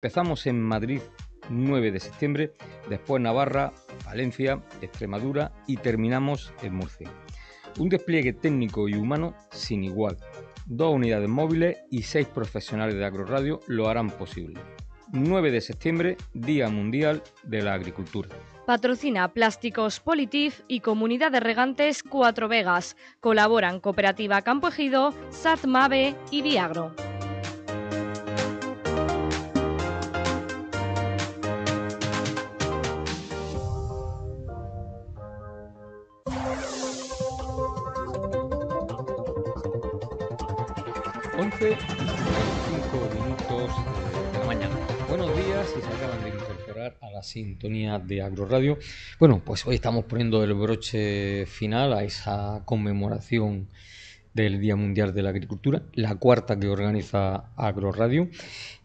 Empezamos en Madrid 9 de septiembre, después Navarra, Valencia, Extremadura y terminamos en Murcia. Un despliegue técnico y humano sin igual. Dos unidades móviles y seis profesionales de Agroradio lo harán posible. 9 de septiembre, Día Mundial de la Agricultura. Patrocina Plásticos Politif y Comunidad de Regantes Cuatro Vegas. Colaboran Cooperativa Campo Ejido, SATMAVE y Viagro. 5 minutos de la mañana. Buenos días y se acaban de incorporar a la sintonía de Agroradio. Bueno, pues hoy estamos poniendo el broche final a esa conmemoración del Día Mundial de la Agricultura, la cuarta que organiza Agroradio.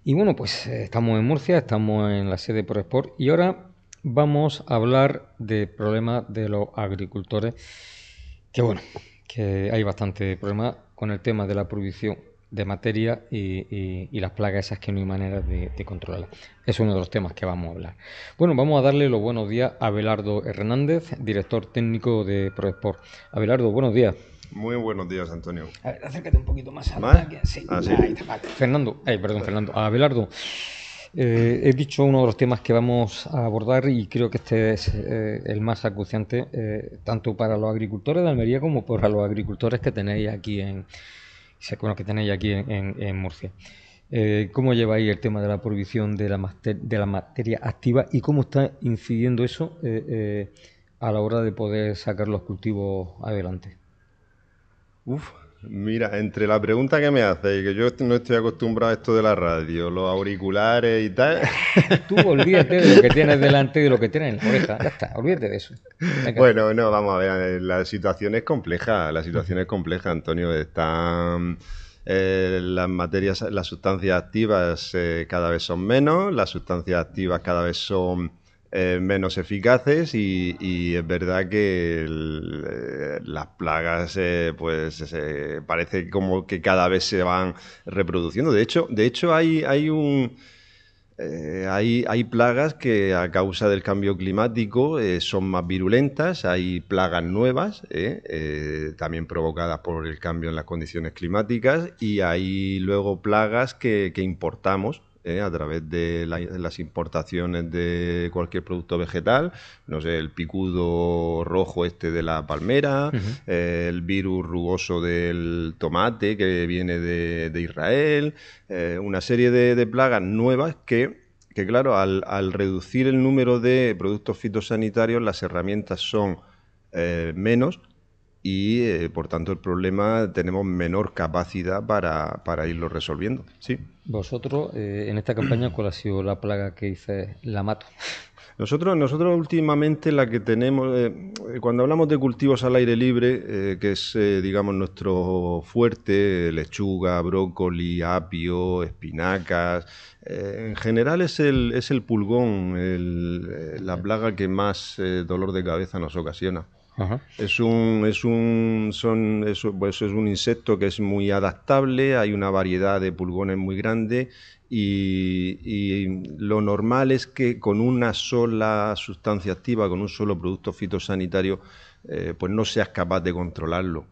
Y bueno, pues eh, estamos en Murcia, estamos en la sede por Export y ahora vamos a hablar de problemas de los agricultores, que bueno, que hay bastante problema con el tema de la prohibición de materia y, las plagas esas que no hay manera de, controlarlas... controlar. Es uno de los temas que vamos a hablar. Bueno, vamos a darle los buenos días a Abelardo Hernández, director técnico de ProSport. Abelardo, buenos días. Muy buenos días, Antonio. acércate un poquito más a ah, Ahí está, Fernando, eh, perdón, Fernando, Abelardo. Eh, he dicho uno de los temas que vamos a abordar y creo que este es eh, el más acuciante, tanto para los agricultores de Almería como para los agricultores que tenéis aquí en, con bueno, que tenéis aquí en, Murcia. Eh, ¿Cómo lleváis el tema de la prohibición de la, materia activa y cómo está incidiendo eso eh, eh, a la hora de poder sacar los cultivos adelante? Uf, Mira, entre la pregunta que me hace y que yo no estoy acostumbrado a esto de la radio, los auriculares y tal. Tú olvídate de lo que tienes delante y de lo que tienes en la oreja. Ya está, olvídate de eso. Bueno, no, vamos a ver. La situación es compleja. La situación es compleja, Antonio. Están. Eh, las materias, las sustancias activas eh, cada vez son menos, las sustancias activas cada vez son eh, menos eficaces y, es verdad que eh, las plagas eh, pues parece como que cada vez se van reproduciendo. De hecho, de hecho hay, hay un... hay, plagas que a causa del cambio climático son más virulentas, hay plagas nuevas, también provocadas por el cambio en las condiciones climáticas, y hay luego plagas que importamos eh, a través de, las importaciones de cualquier producto vegetal, no sé, el picudo rojo este de la palmera, eh, el virus rugoso del tomate que viene de, Israel, eh, una serie de, plagas nuevas que claro, al, reducir el número de productos fitosanitarios, las herramientas son menos, y eh, por tanto el problema tenemos menor capacidad para, para irlo resolviendo. Sí. Vosotros eh, en esta campaña, ¿cuál ha sido la plaga que hice la mato? Nosotros, nosotros últimamente la que tenemos, eh, cuando hablamos de cultivos al aire libre, que es digamos nuestro fuerte, lechuga, brócoli, apio, espinacas, en general es el, es el pulgón la plaga que más dolor de cabeza nos ocasiona. Es un, un, son, pues es un insecto que es muy adaptable, hay una variedad de pulgones muy grande y, lo normal es que con una sola sustancia activa, con un solo producto fitosanitario, eh, pues no seas capaz de controlarlo.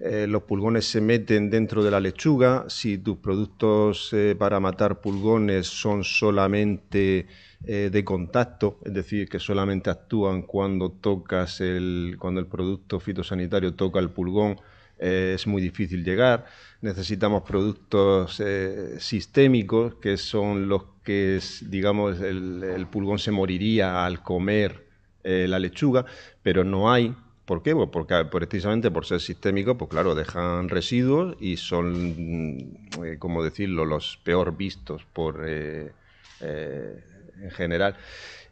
Eh, los pulgones se meten dentro de la lechuga, si tus productos eh, para matar pulgones son solamente eh, de contacto, es decir, que solamente actúan cuando tocas el, cuando el producto fitosanitario toca el pulgón, eh, es muy difícil llegar. Necesitamos productos eh, sistémicos, que son los que, digamos, el, pulgón se moriría al comer la lechuga, pero no hay, ¿Por qué? Pues porque precisamente por ser sistémicos, pues claro, dejan residuos y son, mm, como decirlo, los peor vistos por en general.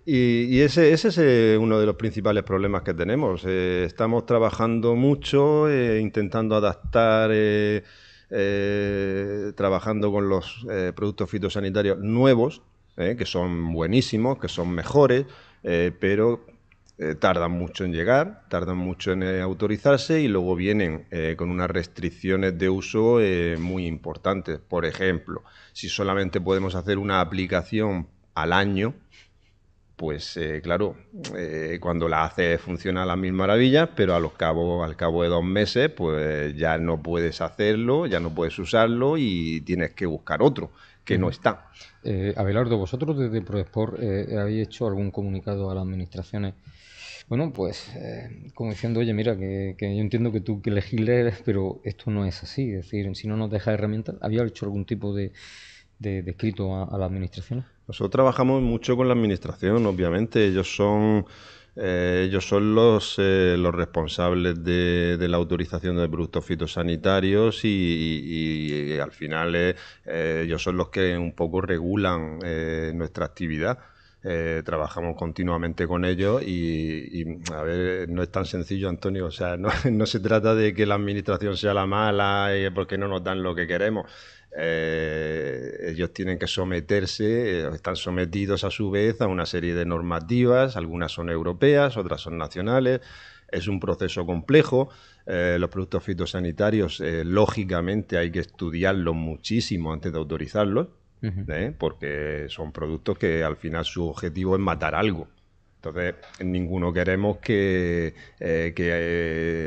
Y, ese, es eh, uno de los principales problemas que tenemos. Eh, estamos trabajando mucho, eh, intentando adaptar, trabajando con los productos fitosanitarios nuevos, que son buenísimos, que son mejores, pero tardan mucho en llegar, tardan mucho en autorizarse y luego vienen con unas restricciones de uso muy importantes. Por ejemplo, si solamente podemos hacer una aplicación al año, pues eh, claro, eh, cuando la haces funciona a las mil maravillas, pero a los cabo, al cabo de dos meses, pues ya no puedes hacerlo, ya no puedes usarlo y tienes que buscar otro que no está. Eh, Abelardo, vosotros desde ProExport eh, habéis hecho algún comunicado a las administraciones. Bueno, pues como diciendo, oye, mira, que, yo entiendo que tú que legisles, pero esto no es así. Es decir, si no nos deja herramientas, ¿había hecho algún tipo de, ...descrito a, la administración? Nosotros trabajamos mucho con la administración, obviamente. Ellos son eh, ellos son los, eh, los responsables de, la autorización de productos fitosanitarios y, al final eh, ellos son los que un poco regulan nuestra actividad. trabajamos continuamente con ellos y, a ver, no es tan sencillo, Antonio. O sea, no, se trata de que la administración sea la mala y porque no nos dan lo que queremos. Eh, ellos tienen que someterse, eh, están sometidos a su vez a una serie de normativas, algunas son europeas, otras son nacionales, es un proceso complejo. Eh, los productos fitosanitarios, eh, lógicamente, hay que estudiarlos muchísimo antes de autorizarlos, porque son productos que al final su objetivo es matar algo. Entonces, ninguno queremos que, eh, que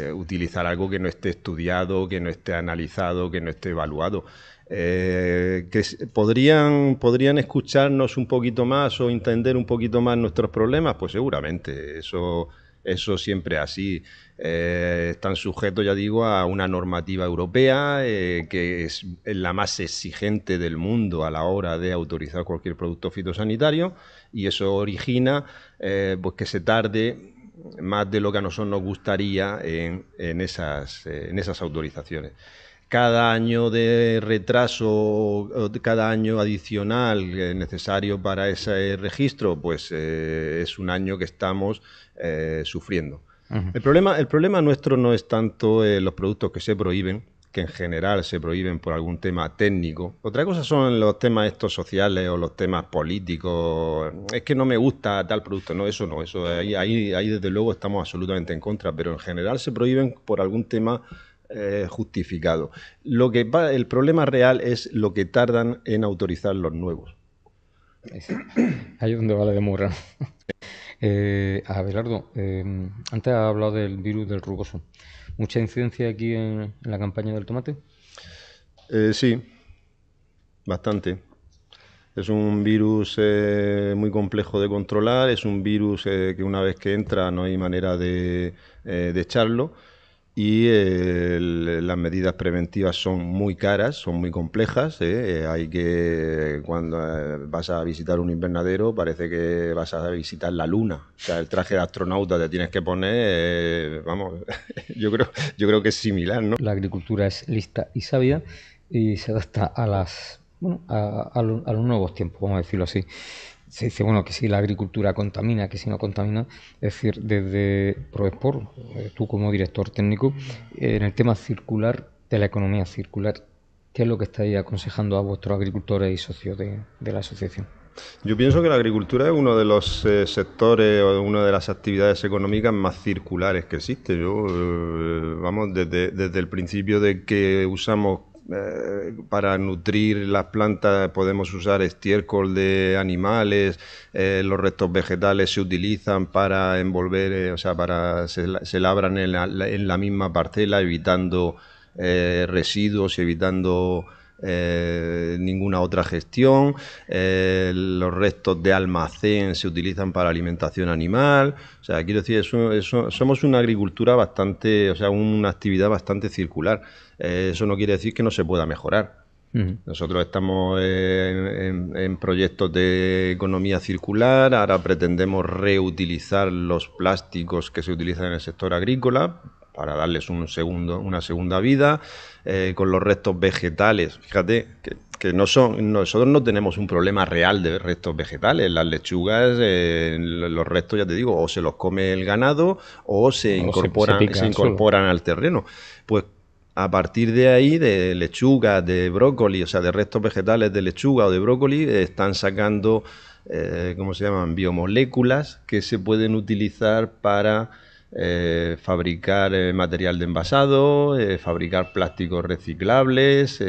eh, utilizar algo que no esté estudiado, que no esté analizado, que no esté evaluado. Eh, que podrían, podrían escucharnos un poquito más o entender un poquito más nuestros problemas, pues seguramente eso eso siempre así. Eh, están sujetos, ya digo, a una normativa europea eh, que es la más exigente del mundo a la hora de autorizar cualquier producto fitosanitario y eso origina eh, pues que se tarde más de lo que a nosotros nos gustaría en esas autorizaciones cada año de retraso, cada año adicional eh, necesario para ese registro, pues eh, es un año que estamos eh, sufriendo. el, problema, el problema nuestro no es tanto los productos que se prohíben, que en general se prohíben por algún tema técnico. Otra cosa son los temas estos sociales o los temas políticos. Es que no me gusta tal producto. No, eso no. Eso ahí, ahí, ahí desde luego estamos absolutamente en contra. Pero en general se prohíben por algún tema eh, justificado. Lo que el problema real es lo que tardan en autorizar los nuevos. Ahí es donde vale de murra. Eh, Abelardo, em, antes ha hablado del virus del rugoso. ¿Mucha incidencia aquí en, la campaña del tomate? Eh, sí, bastante. Es un virus muy complejo de controlar, es un virus que una vez que entra no hay manera de, de echarlo y las medidas preventivas son muy caras, son muy complejas. ¿eh? Eh, hay que, cuando eh, vas a visitar un invernadero, parece que vas a visitar la luna. O sea, el traje de astronauta te tienes que poner, vamos, yo creo, yo creo que es similar, ¿no? La agricultura es lista y sabia y se adapta a las a los nuevos tiempos, vamos a decirlo así se dice bueno que si la agricultura contamina, que si no contamina, es decir, desde ProExport, pues, eh, tú como director técnico, eh, en el tema circular de la economía circular, ¿qué es lo que estáis aconsejando a vuestros agricultores y socios de, la asociación? Yo pienso que la agricultura es uno de los eh, sectores o una de las actividades económicas más circulares que existe. Yo, vamos, desde, desde el principio de que usamos eh, para nutrir las plantas podemos usar estiércol de animales, eh, los restos vegetales se utilizan para envolver, eh, o sea, para se, labran en la, en la, misma parcela evitando residuos y evitando eh, ninguna otra gestión, eh, los restos de almacén se utilizan para alimentación animal, o sea, quiero decir, somos una agricultura bastante, o sea, una actividad bastante circular. Eh, eso no quiere decir que no se pueda mejorar. Nosotros estamos en, proyectos de economía circular, ahora pretendemos reutilizar los plásticos que se utilizan en el sector agrícola para darles un segundo, una segunda vida, eh, con los restos vegetales. Fíjate que, no son, nosotros no tenemos un problema real de restos vegetales. Las lechugas, eh, los restos, ya te digo, o se los come el ganado o se incorporan, se, incorporan al terreno. Pues a partir de ahí, de lechugas, de brócoli, o sea, de restos vegetales de lechuga o de brócoli, están sacando, eh, ¿cómo se llaman?, biomoléculas que se pueden utilizar para eh, fabricar eh, material de envasado, eh, fabricar plásticos reciclables,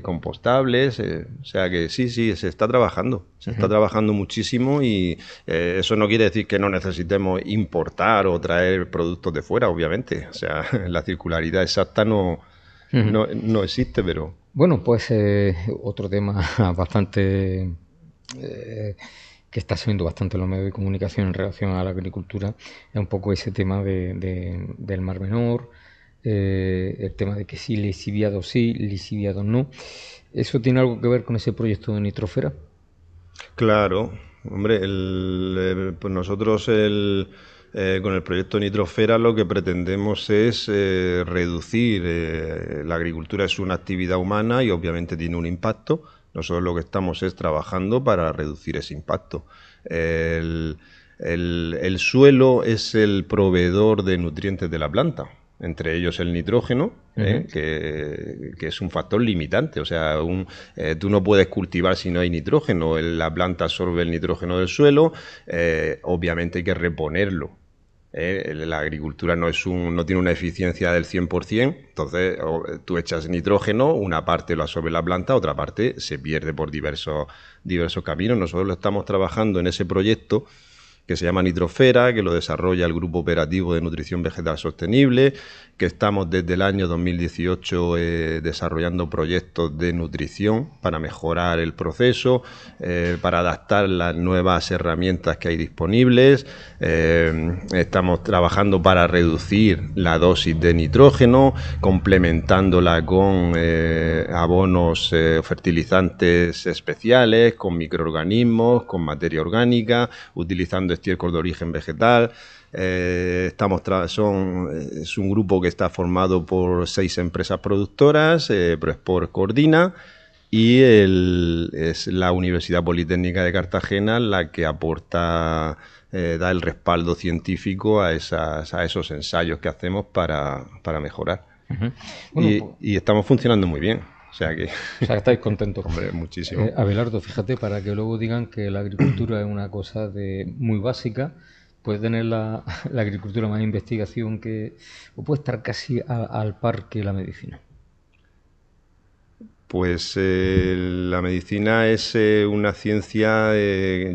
compostables, o sea que sí, sí, se está trabajando, se está trabajando muchísimo y eso no quiere decir que no necesitemos importar o traer productos de fuera, obviamente, o sea, la circularidad exacta no, no, no, existe, pero... Bueno, pues otro tema bastante que está subiendo bastante en los medios de comunicación en relación a la agricultura, es un poco ese tema del Mar Menor, eh, el tema de que si lesiviado sí, lisiviado no. ¿Eso tiene algo que ver con ese proyecto de nitrofera? Claro, hombre, eh, pues nosotros eh, con el proyecto de Nitrofera lo que pretendemos es reducir. la agricultura es una actividad humana y obviamente tiene un impacto nosotros lo que estamos es trabajando para reducir ese impacto. El, suelo es el proveedor de nutrientes de la planta entre ellos el nitrógeno, ¿eh? que, es un factor limitante. O sea, eh, tú no puedes cultivar si no hay nitrógeno. la planta absorbe el nitrógeno del suelo, eh, obviamente hay que reponerlo. Eh, la agricultura no, es no tiene una eficiencia del 100%, entonces tú echas nitrógeno, una parte lo absorbe la planta, otra parte se pierde por diversos, diversos caminos. Nosotros lo estamos trabajando en ese proyecto que se llama Nitrofera, que lo desarrolla el Grupo Operativo de Nutrición Vegetal Sostenible, que estamos desde el año 2018 eh, desarrollando proyectos de nutrición para mejorar el proceso, eh, para adaptar las nuevas herramientas que hay disponibles. Eh, estamos trabajando para reducir la dosis de nitrógeno, complementándola con abonos fertilizantes especiales, con microorganismos, con materia orgánica, utilizando estiércol de origen vegetal. Eh, estamos son, eh, es un grupo que está formado por seis empresas productoras, eh, por coordina y es la Universidad Politécnica de Cartagena la que aporta, eh, da el respaldo científico a, esas, a esos ensayos que hacemos para, mejorar. Pues y, estamos funcionando muy bien. O sea que. estáis contentos. Hombre, muchísimo. Eh, Abelardo, fíjate, para que luego digan que la agricultura es una cosa de muy básica, puede tener la, agricultura más investigación que. o puede estar casi al par que la medicina. Pues eh, la medicina es eh, una ciencia,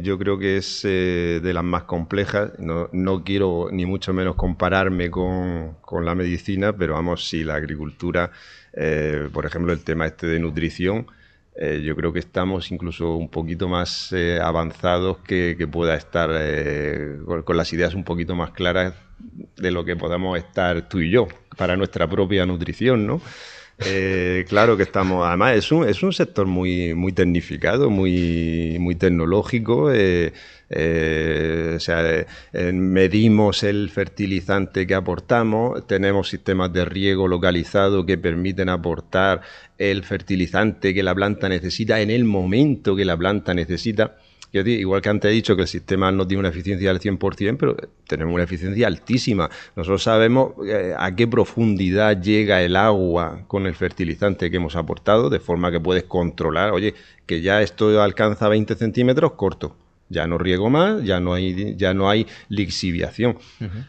yo creo que es de las más complejas. No, quiero ni mucho menos compararme con, con la medicina, pero vamos, si la agricultura eh, por ejemplo, el tema este de nutrición, eh, yo creo que estamos incluso un poquito más eh, avanzados que, pueda estar con, con, las ideas un poquito más claras de lo que podamos estar tú y yo para nuestra propia nutrición, ¿no? Eh, claro que estamos, además es un, es un sector muy, tecnificado, muy, muy tecnológico. Eh, eh, o sea, medimos el fertilizante que aportamos, tenemos sistemas de riego localizado que permiten aportar el fertilizante que la planta necesita en el momento que la planta necesita igual que antes he dicho que el sistema no tiene una eficiencia del 100%, pero tenemos una eficiencia altísima. Nosotros sabemos eh, a qué profundidad llega el agua con el fertilizante que hemos aportado, de forma que puedes controlar, oye, que ya esto alcanza 20 centímetros, corto. Ya no riego más, ya no hay, ya no hay lixiviación.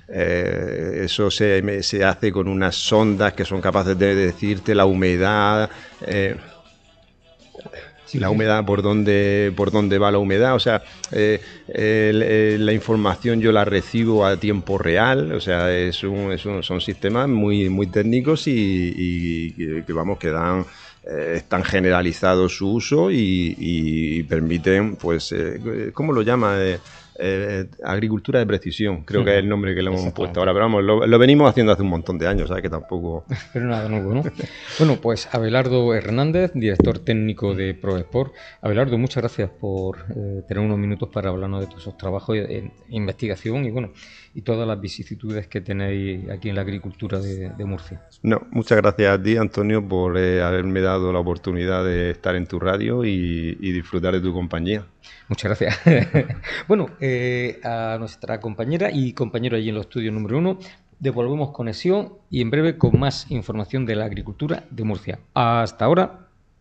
Eh, eso se, hace con unas sondas que son capaces de decirte la humedad. Eh, la humedad, por dónde, por dónde va la humedad. O sea, eh, la información yo la recibo a tiempo real. O sea, es son sistemas muy, muy técnicos y, que vamos, que dan eh, están generalizados su uso y, y permiten, pues, eh, ¿cómo lo llama? Eh, agricultura de precisión, creo que es el nombre que le hemos puesto ahora, pero vamos, lo, venimos haciendo hace un montón de años, ¿sabes? Que tampoco... Pero nada nuevo, ¿no? bueno, pues Abelardo Hernández, director técnico de ProExport Abelardo, muchas gracias por eh, tener unos minutos para hablarnos de todos esos trabajos de investigación y, bueno, y todas las vicisitudes que tenéis aquí en la agricultura de, Murcia. No, muchas gracias a ti, Antonio, por eh, haberme dado la oportunidad de estar en tu radio y, y disfrutar de tu compañía. Muchas gracias. bueno, eh, a nuestra compañera y compañero allí en el estudio número uno. Devolvemos conexión y en breve con más información de la agricultura de Murcia. Hasta ahora.